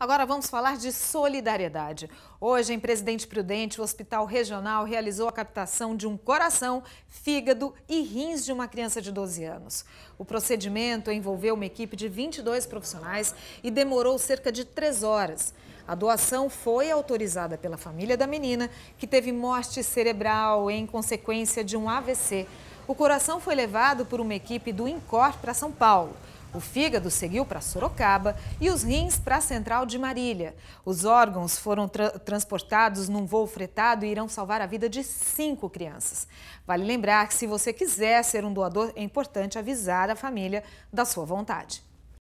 Agora vamos falar de solidariedade. Hoje, em Presidente Prudente, o Hospital Regional realizou a captação de um coração, fígado e rins de uma criança de 12 anos. O procedimento envolveu uma equipe de 22 profissionais e demorou cerca de três horas. A doação foi autorizada pela família da menina, que teve morte cerebral em consequência de um AVC. O coração foi levado por uma equipe do INCOR para São Paulo. O fígado seguiu para Sorocaba e os rins para a central de Marília. Os órgãos foram tra transportados num voo fretado e irão salvar a vida de cinco crianças. Vale lembrar que, se você quiser ser um doador, é importante avisar a família da sua vontade.